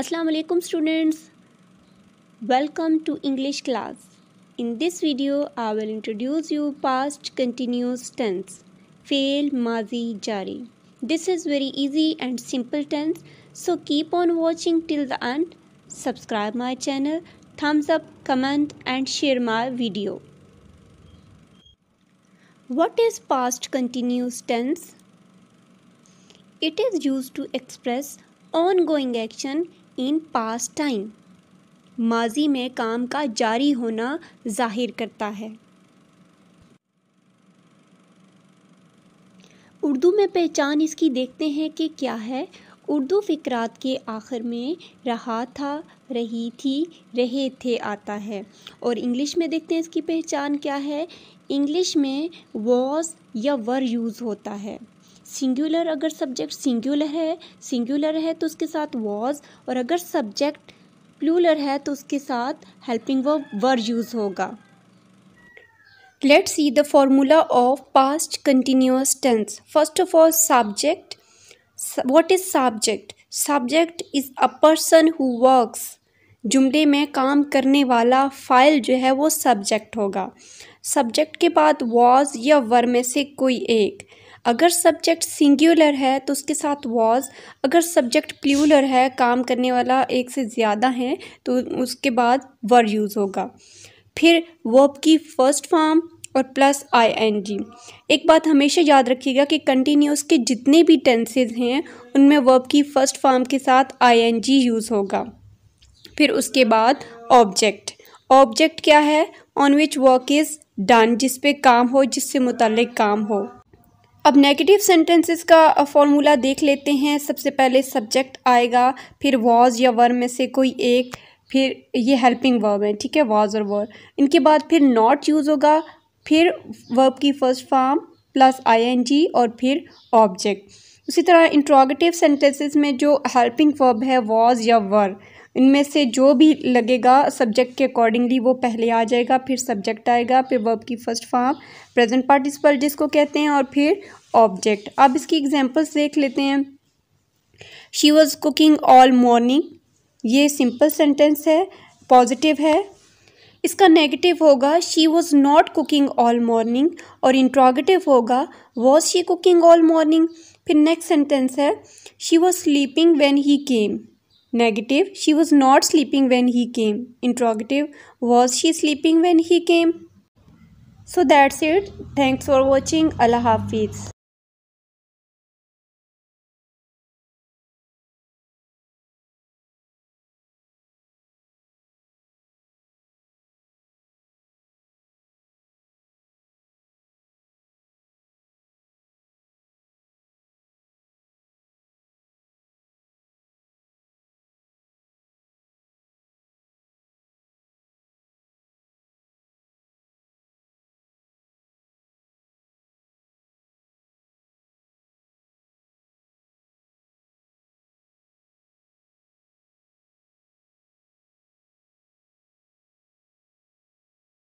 Assalamu alaikum students welcome to English class in this video I will introduce you past continuous tense fail mazi jari this is very easy and simple tense so keep on watching till the end subscribe my channel thumbs up comment and share my video what is past continuous tense it is used to express ongoing action in past time माजी में काम का जारी होना जाहिर करता है उर्दू में पहचान इसकी देखते हैं कि क्या है उर्दू फ़िक्रात के आखिर में रहा था रही थी रहे थे आता है और इंग्लिश में देखते हैं इसकी पहचान क्या है इंग्लिश में वॉज या वर यूज़ होता है सिंगुलर अगर सब्जेक्ट सिंगुलर है सिंगुलर है तो उसके साथ वॉज और अगर सब्जेक्ट प्लूलर है तो उसके साथ हेल्पिंग वर्ब वर यूज़ होगा let see the formula of past continuous tense first of all subject what is subject subject is a person who works जुमले में काम करने वाला फाइल जो है वो सब्जेक्ट होगा सब्जेक्ट के बाद वॉज या वर में से कोई एक अगर सब्जेक्ट सिंगुलर है तो उसके साथ वॉज अगर सब्जेक्ट प्लूलर है काम करने वाला एक से ज़्यादा हैं तो उसके बाद वर यूज़ होगा फिर वर्ब की फर्स्ट फॉर्म और प्लस आई एन जी एक बात हमेशा याद रखिएगा कि कंटिन्यूस के जितने भी टेंसेज हैं उनमें वर्ब की फ़र्स्ट फॉर्म के साथ आई एन जी यूज़ होगा फिर उसके बाद ऑब्जेक्ट ऑब्जेक्ट क्या है on which work is done जिस पे काम हो जिससे मुतल काम हो अब नेगेटिव सेंटेंसेस का फॉर्मूला देख लेते हैं सबसे पहले सब्जेक्ट आएगा फिर वॉज या वर में से कोई एक फिर ये हेल्पिंग वर्ब है ठीक है वॉज और वर इनके बाद फिर नॉट यूज़ होगा फिर वर्ब की फर्स्ट फॉर्म प्लस आईएनजी और फिर ऑब्जेक्ट उसी तरह इंट्रोगेटिव सेंटेंसेस में जो हेल्पिंग वर्ब है वॉज या वर इनमें से जो भी लगेगा सब्जेक्ट के अकॉर्डिंगली वो पहले आ जाएगा फिर सब्जेक्ट आएगा फिर वर्ब की फर्स्ट फॉर्म प्रेजेंट पार्टिसिपल जिसको कहते हैं और फिर ऑब्जेक्ट अब इसकी एग्जाम्पल्स देख लेते हैं she was cooking all morning ये सिंपल सेंटेंस है पॉजिटिव है इसका नेगेटिव होगा she was not cooking all morning और इंट्रोगेटिव होगा was she cooking all morning फिर नेक्स्ट सेंटेंस है she was sleeping when he came negative she was not sleeping when he came interrogative was she sleeping when he came so that's it thanks for watching अल्लाह हाफिज़